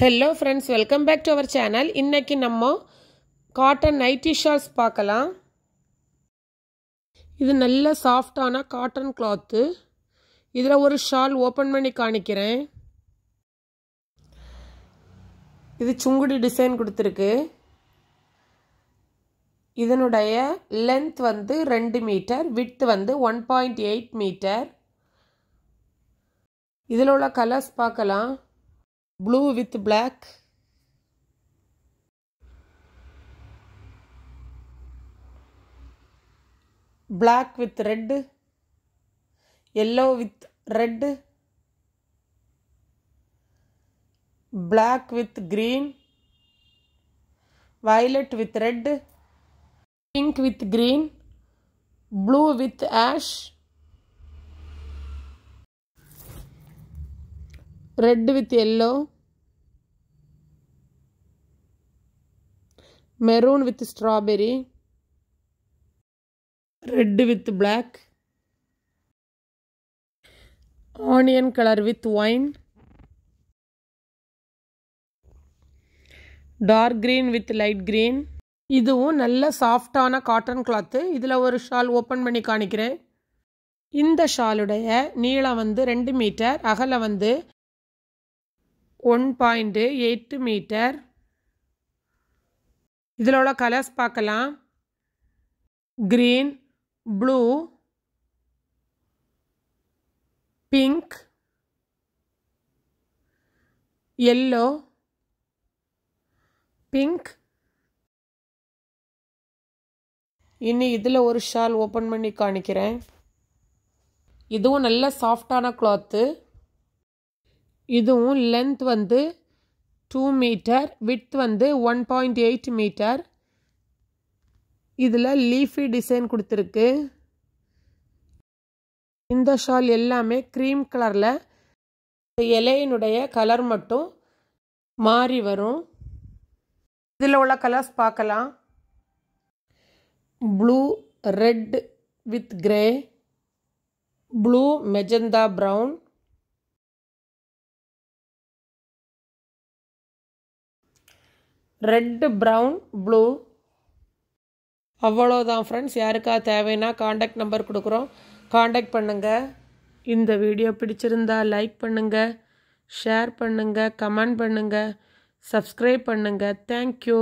hello friends welcome back to our channel இன்றைக்கி நம்ம cotton nightie shawls பார்க்கலாம் இது நல்ல சாஃப்டான காட்டன் கிளாத்து இதில் ஒரு ஷால் ஓப்பன் பண்ணி காணிக்கிறேன் இது சுங்குடி டிசைன் கொடுத்துருக்கு இதனுடைய லென்த் வந்து ரெண்டு மீட்டர் விட்த் வந்து ஒன் பாயிண்ட் எயிட் மீட்டர் இதில் உள்ள கலர்ஸ் பார்க்கலாம் blue with black black with red yellow with red black with green violet with red pink with green blue with ash red with yellow maroon with strawberry red with black onion colour with wine dark green with light green இதுவும் நல்ல சாஃப்டான cotton cloth இதில் ஒரு shawl open பண்ணி காணிக்கிறேன் இந்த ஷாலுடைய நீளம் வந்து ரெண்டு மீட்டர் அகலம் வந்து ஒன் பாயிண்ட்டு எயிட்டு மீட்டர் இதில் உள்ள கலர்ஸ் பார்க்கலாம் green blue pink yellow pink இன்னும் இதில் ஒரு ஷால் ஓப்பன் பண்ணி காணிக்கிறேன் இதுவும் நல்ல சாஃப்டான கிளாத்து இதுவும் லென்த் வந்து டூ மீட்டர் வித் வந்து ஒன் பாயிண்ட் எயிட் மீட்டர் இதில் லீஃபி டிசைன் கொடுத்துருக்கு இந்த ஷால் எல்லாமே க்ரீம் கலரில் இலையினுடைய கலர் மட்டும் மாறி வரும் இதில் உள்ள கலர்ஸ் பார்க்கலாம் blue red with grey blue magenta brown red brown blue அவ்வளோதான் ஃப்ரெண்ட்ஸ் யாருக்கா தேவைன்னா காண்டாக்ட் நம்பர் கொடுக்குறோம் காண்டாக்ட் பண்ணுங்கள் இந்த வீடியோ பிடிச்சிருந்தா லைக் பண்ணுங்கள் ஷேர் பண்ணுங்கள் கமெண்ட் பண்ணுங்கள் சப்ஸ்கிரைப் பண்ணுங்கள் தேங்க்யூ